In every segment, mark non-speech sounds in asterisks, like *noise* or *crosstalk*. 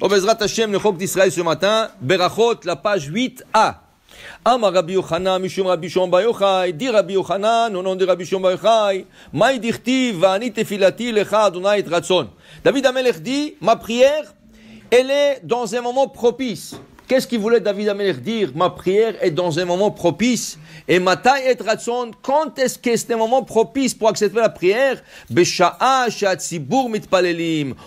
Obezrat oh, Hashem, le Choc d'Israël ce matin, Berachot, la page 8a. Amar Rabbi Yochanan, Mishum Rabbi Shom Yochai, dit Rabbi Yochanan, au nom de Rabbi Shom Yochai, Maï dichtiv, va'ani tefilati lecha adonai et ratson. David Amelech dit, ma prière, elle est dans un moment propice. Qu'est-ce qu'il voulait David Amelech dire Ma prière est dans un moment propice. Et ma taille est ratson. Quand est-ce que c'est un moment propice pour accepter la prière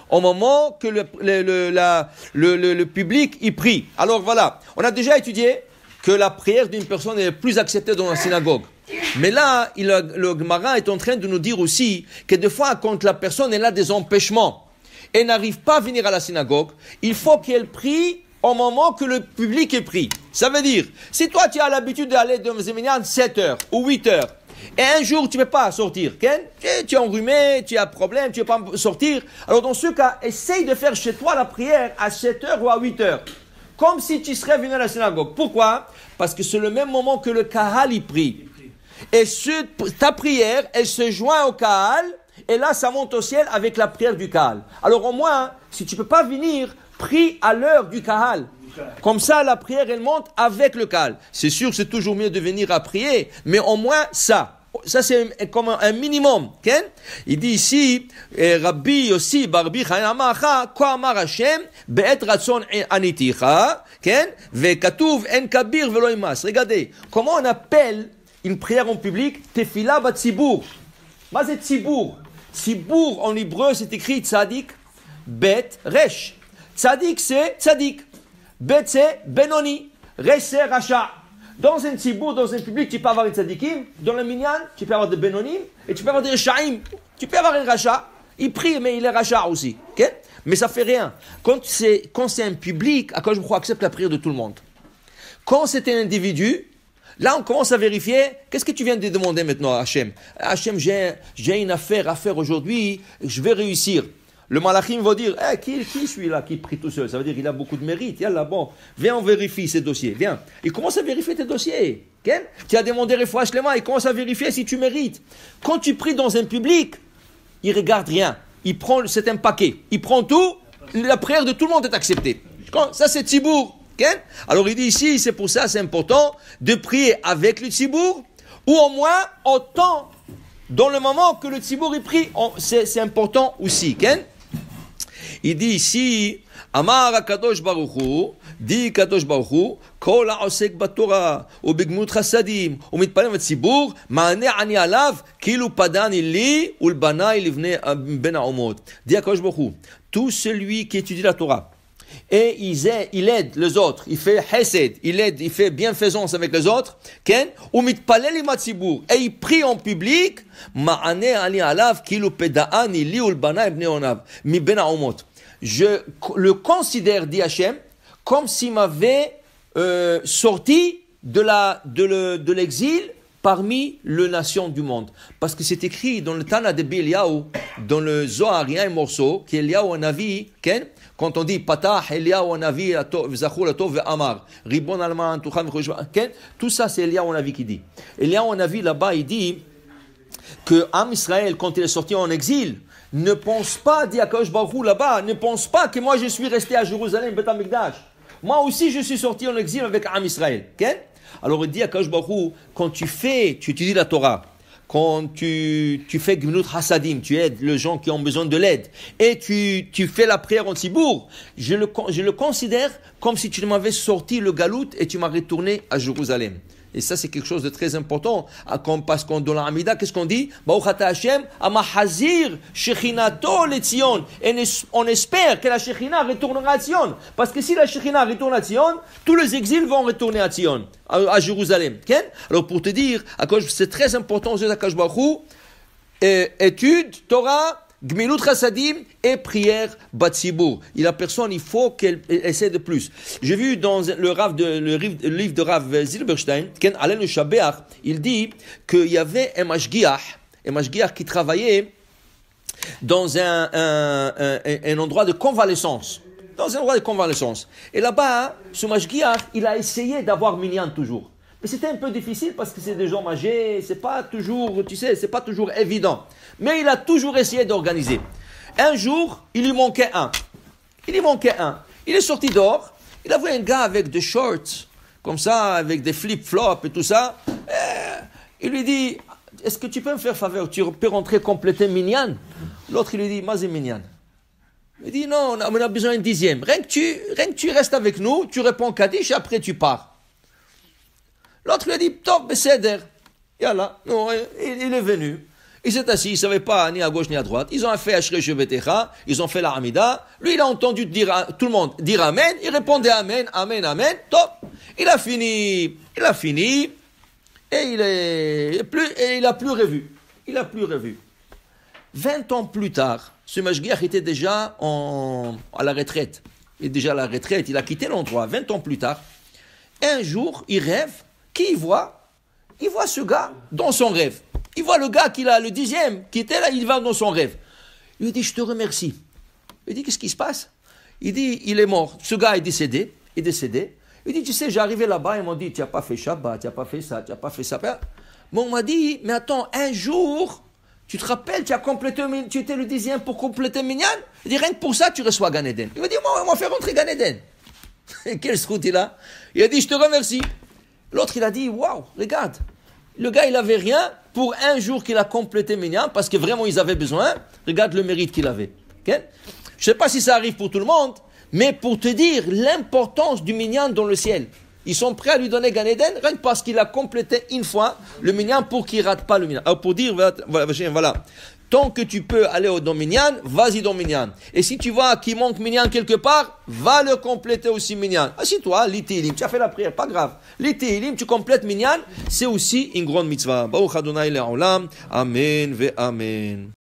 Au moment que le, le, le, public y prie. Alors voilà, on a déjà étudié que la prière d'une personne est plus acceptée dans la synagogue. Mais là, il, le marin est en train de nous dire aussi que des fois, quand la personne elle a des empêchements et n'arrive pas à venir à la synagogue, il faut qu'elle prie au moment que le public est pris. Ça veut dire, si toi tu as l'habitude d'aller dans à 7 heures ou 8 heures, et un jour tu ne peux pas sortir, tu es enrhumé, tu as problème, tu ne peux pas sortir, alors dans ce cas, essaye de faire chez toi la prière à 7 heures ou à 8 heures. Comme si tu serais venu à la synagogue. Pourquoi Parce que c'est le même moment que le Kahal y prie. Et ce, ta prière, elle se joint au Kahal, et là, ça monte au ciel avec la prière du Kahal. Alors au moins, si tu peux pas venir, prie à l'heure du kahal. Comme ça, la prière, elle monte avec le kahal. C'est sûr, c'est toujours mieux de venir à prier, mais au moins ça. Ça, c'est comme un minimum. Il dit ici, eh, Rabbi Yossi Barbi Ko Amar Hashem, Ratzon Aniticha, En Kabir Veloimas. Regardez, comment on appelle une prière en public Tefila Batzibur. Mais c'est tzibur Tzibur, en hébreu, c'est écrit Tzadik, Bet Resh. Tzadik, c'est tzadik. Bet, c'est benoni. Ré, c'est racha. Dans un tibou, dans un public, tu peux avoir des tzadikim. Dans le minyan, tu peux avoir des benonim. Et tu peux avoir des Shaim. Tu peux avoir un racha. Il prie, mais il est racha aussi. Mais ça fait rien. Quand c'est, un public, à quoi je crois accepte la prière de tout le monde. Quand c'est un individu, Là, on commence à vérifier. Qu'est-ce que tu viens de demander maintenant à Hachem Hachem, j'ai, j'ai une affaire à faire aujourd'hui. Je vais réussir. Le malachim va dire eh, qui, qui suis-là qui prie tout seul Ça veut dire qu'il a beaucoup de mérite. il là bon, viens, on vérifie ses dossiers. Viens. Il commence à vérifier tes dossiers. tu as demandé les Il commence à vérifier si tu mérites. Quand tu pries dans un public, il regarde rien. Il prend, c'est un paquet. Il prend tout. La prière de tout le monde est acceptée. Ça, c'est Tibour. Alors, il dit ici, c'est pour ça, c'est important de prier avec le Tibour ou au moins autant dans le moment que le Tibour est pris. C'est important aussi. אידי סי, אמר הקדוש ברוך הוא, די קדוש ברוך הוא, כל העוסק בתורה ובגמות חסדים ומתפלל בציבור, מענה אני עליו, כאילו פדני לי ולבניי לבני, אה, בין האומות. די הקדוש ברוך הוא, תו celui כתודי לתורה. et il aide, les autres, il fait hesed, il aide, il fait bienfaisance avec les autres, ken, ou mit palel et il prie en public, ma ane ali alav, kilu pedaani li ul bana ibne onav, mi bena omot. Je le considère, dit Hachem, comme s'il m'avait, euh, sorti de la, de le, de l'exil, parmi les nations du monde. Parce que c'est écrit dans le Tana de Biliaou, dans le Zohar, il y a un morceau, qui est a Anavi, quand on dit Patah, Eliaou Anavi, Zachul Atov, Amar, Ribon Alman, Tucham, tout ça c'est Eliaou Anavi qui dit. Eliaou Anavi là-bas, il dit que Am Israël, quand il est sorti en exil, ne pense pas, dit Akash Baruch là-bas, ne pense pas que moi je suis resté à Jérusalem, betamikdash. Moi aussi je suis sorti en exil avec Am Israël. Alors il dit à Kaj quand tu fais, tu étudies la Torah, quand tu, tu fais Gmnout Hasadim, tu aides les gens qui ont besoin de l'aide, et tu, tu fais la prière en Tibour, je le, je le considère comme si tu m'avais sorti le galoute et tu m'as retourné à Jérusalem. Et ça, c'est quelque chose de très important. Parce qu'on dans l'Amida, qu'est-ce qu'on dit on espère que la Shekhinah retournera à Tion. Parce que si la Shekhinah retourne à Tion, tous les exils vont retourner à Tion, à, Jérusalem. Alors pour te dire, c'est très important aux yeux d'Akash étude, Torah, Gmilut Chassadim et prière Batsibour. Il a personne, il faut qu'elle essaie de plus. J'ai vu dans le, de, le, livre de Rav Zilberstein, Ken il dit qu'il y avait un Mashgiach, un Mashgiach qui travaillait dans un, endroit de convalescence dans un endroit de convalescence. Et là-bas, ce Mashgiach, il a essayé d'avoir Minyan toujours. Et c'était un peu difficile parce que c'est des gens âgés, c'est pas toujours, tu sais, c'est pas toujours évident. Mais il a toujours essayé d'organiser. Un jour, il lui manquait un. Il lui manquait un. Il est sorti dehors, il a vu un gars avec des shorts, comme ça, avec des flip-flops et tout ça. Euh, il lui dit, est-ce que tu peux me faire faveur Tu peux rentrer compléter Minyan L'autre, il lui dit, Mazé Minyan. Il dit, non, on a, besoin d'un dixième. Rien que, tu, rien tu restes avec nous, tu réponds Kadish, et après tu pars. L'autre lui a dit, top, besséder. Yalla. il, est venu. Il s'est assis, il ne savait pas ni à gauche ni à droite. Ils ont fait Ashresh ils ont fait la Hamida. Lui, il a entendu dire tout le monde dire Amen. Il répondait Amen, Amen, Amen. Top. Il a fini, il a fini. Et il est plus, il a plus revu. Il a plus revu. Vingt ans plus tard, ce Mashgiach était déjà à la retraite. Il est déjà à la retraite, il a quitté l'endroit. Vingt ans plus tard, un jour, il rêve qui voit Il voit ce gars dans son rêve. Il voit le gars qui a, le dixième, qui était là, il va dans son rêve. Il lui dit, je te remercie. Il dit, qu'est-ce qui se passe Il dit, il est mort. Ce gars est décédé. Il est décédé. Il dit, tu sais, j'arrivais là-bas, ils m'ont dit, tu n'as pas fait Shabbat, tu n'as pas fait ça, tu n'as pas fait ça. Mais on m'a dit, mais attends, un jour, tu te rappelles, tu as complété, tu étais le dixième pour compléter Minyan Il dit, rien que pour ça, tu reçois Ganeden. Il m'a dit, moi, on m'a faire rentrer Ganeden. Et *laughs* quel scout il a Il a dit, je te remercie. L'autre, il a dit, waouh, regarde, le gars, il n'avait rien pour un jour qu'il a complété Minyan, parce que vraiment, ils avaient besoin. Regarde le mérite qu'il avait. Je ne sais pas si ça arrive pour tout le monde, mais pour te dire l'importance du Minyan dans le ciel. Ils sont prêts à lui donner Gan rien parce qu'il a complété une fois le Minyan pour qu'il rate pas le Minyan. Alors ah, pour dire, voilà Tant que tu peux aller au dominian, vas-y dominian. Et si tu vois qu'il manque minyan quelque part, va le compléter aussi minyan. Assis-toi, l'itilim, tu as fait la prière, pas grave. L'itilim, tu complètes minyan, c'est aussi une grande mitzvah. Amen ve Amen.